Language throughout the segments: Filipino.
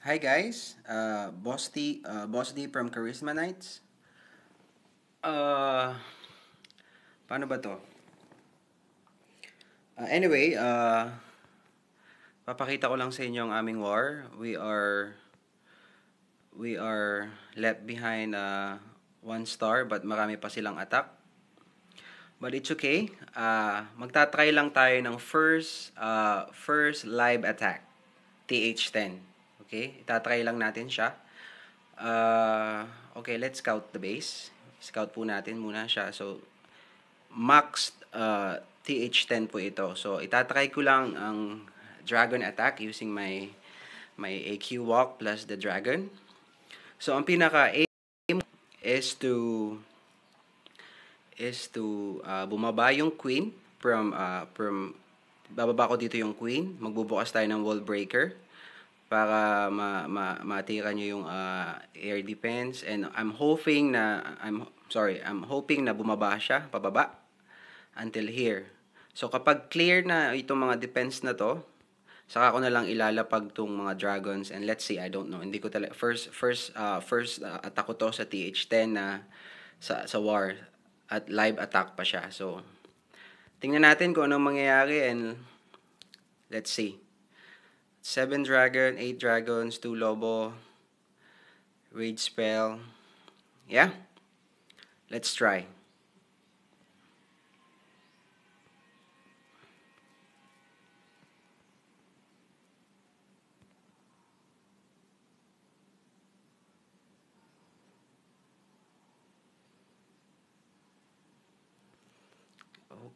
Hi guys, uh, Boss D, uh, Boss D from Charisma Nights. Uh, paano ba to? Uh, anyway, uh, papakita ko lang sa inyo ang aming war. We are we are left behind uh, one star but marami pa silang attack. But it's okay. Uh, magtatry lang tayo ng first uh, first live attack. TH10. Okay, itatry lang natin siya. Uh, okay, let's scout the base. Scout po natin muna siya. So, max uh, TH10 po ito. So, itatry ko lang ang dragon attack using my my AQ walk plus the dragon. So, ang pinaka aim is to is to uh, bumaba yung queen from uh, from bababa ko dito yung queen. Magbubukas tayo ng wall breaker para ma, ma matira niyo yung uh, air defense and I'm hoping na I'm sorry, I'm hoping na bumaba siya pababa until here. So kapag clear na itong mga defense na to, saka ko na lang ilalapag tong mga dragons and let's see, I don't know. Hindi ko talaga first first uh, first uh, attack ko to sa TH10 na sa sa war at live attack pa siya. So tingnan natin kung anong mangyayari and let's see. 7 Dragon, 8 Dragons, 2 Lobo, Rage Spell. Yeah? Let's try.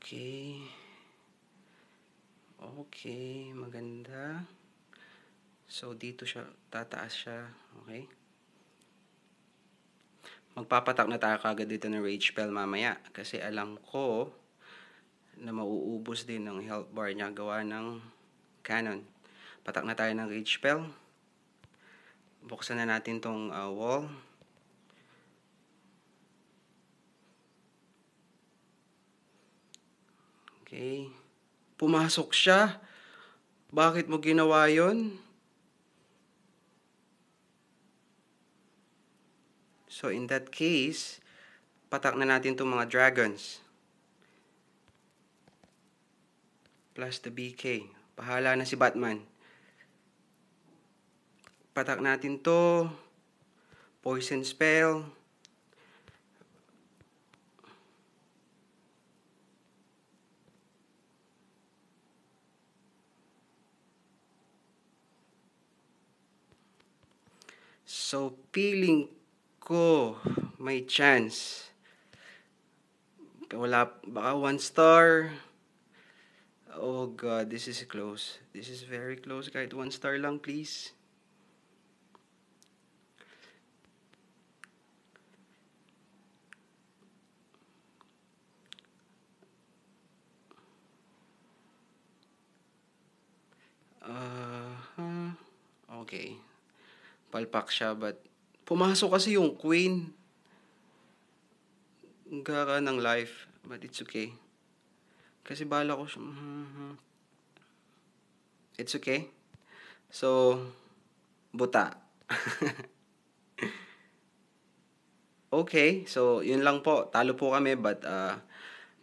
Okay. Okay, maganda. So, dito siya, tataas siya. Okay? Magpapatak na tayo kagad dito ng Rage Bell mamaya. Kasi alam ko na mauubos din ng health bar niya gawa ng cannon. Patak na tayo ng Rage Bell. Buksan na natin tong uh, wall. Okay. Pumasok siya. Bakit mo ginawa yon? So in that case, patak na natin itong mga dragons. Plus the BK. Pahala na si Batman. Patak natin to Poison spell. So, feeling ko may chance. Wala, baka one star. Oh God, this is close. This is very close. Kahit one star lang, please. Uh, okay. Palpak siya, but Pumasok kasi yung queen. Gara ng life. But it's okay. Kasi bala ko siya. Mm-hmm. It's okay. So, buta. okay, so yun lang po. Talo po kami but uh,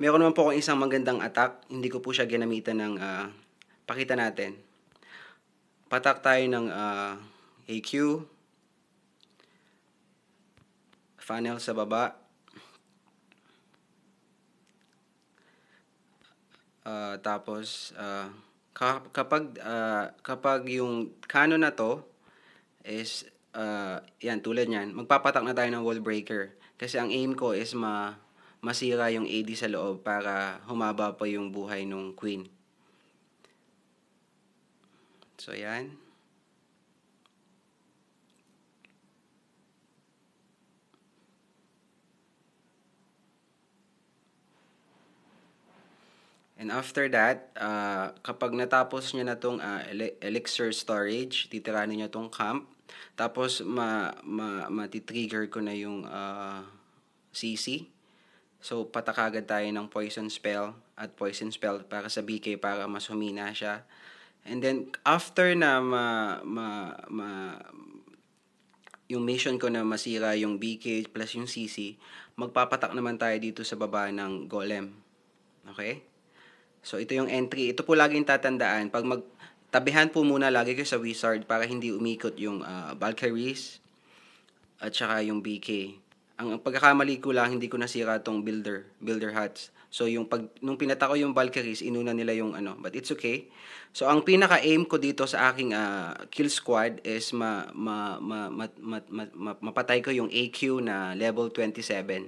meron naman po akong isang magandang attack. Hindi ko po siya ginamitan ng uh, pakita natin. Patak tayo ng uh, AQ funnel sa baba. Uh, tapos uh, kapag uh, kapag yung kanon na to is uh, yan tulad niyan, magpapatak na tayo ng wall breaker kasi ang aim ko is ma masira yung AD sa loob para humaba pa yung buhay nung queen. So yan. And after that, uh, kapag natapos niya na tong uh, elixir storage, titiranin niya tong camp. Tapos, ma, ma, matitrigger ko na yung uh, ah, CC. So, patakagad tayo ng poison spell at poison spell para sa BK para mas humina siya. And then, after na ma, ma, ma, yung mission ko na masira yung BK plus yung CC, magpapatak naman tayo dito sa baba ng golem. Okay? So, ito yung entry. Ito po laging tatandaan. Pag mag, tabihan po muna lagi kayo sa wizard para hindi umikot yung uh, Valkyries at saka yung BK. Ang, ang pagkakamali ko lang, hindi ko nasira tong builder, builder hats. So, yung pag, nung pinata ko yung Valkyries, inuna nila yung ano. But it's okay. So, ang pinaka-aim ko dito sa aking uh, kill squad is ma, ma, ma, ma, ma, ma, ma, mapatay ko yung AQ na level 27.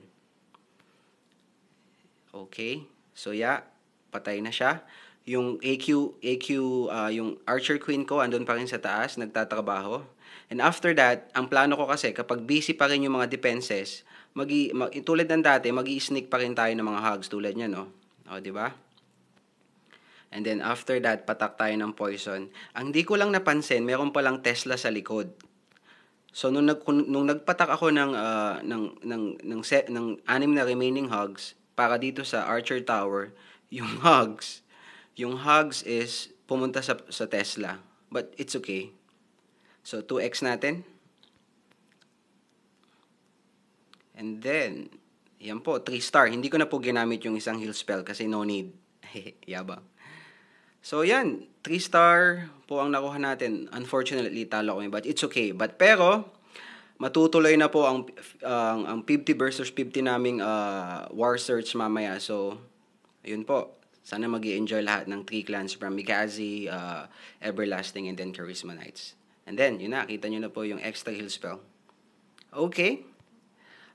Okay. So, yeah patay na siya. Yung AQ, AQ uh, ah, yung Archer Queen ko, andun pa rin sa taas, nagtatrabaho. And after that, ang plano ko kasi, kapag busy pa rin yung mga defenses, magi, mag, tulad ng dati, magi sneak pa rin tayo ng mga hogs tulad niya, no? O, di ba? And then after that, patak tayo ng poison. Ang di ko lang napansin, meron palang Tesla sa likod. So nung nag nung nagpatak ako ng uh, ng ng ng set ng anim na remaining hogs para dito sa Archer Tower, yung hugs, yung hugs is pumunta sa, sa Tesla. But it's okay. So, 2x natin. And then, yan po, 3 star. Hindi ko na po ginamit yung isang heal spell kasi no need. Yaba. So, yan. 3 star po ang nakuha natin. Unfortunately, talo kami. But it's okay. But pero, matutuloy na po ang, uh, ang 50 versus 50 naming uh, war search mamaya. So, Ayun po. Sana mag enjoy lahat ng three clans from Mikazi, uh, Everlasting, and then Charisma Knights. And then, yun na, kita nyo na po yung extra heal spell. Okay.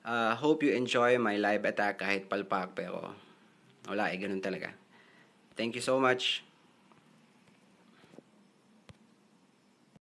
Uh, hope you enjoy my live attack kahit palpak pero wala eh, ganun talaga. Thank you so much.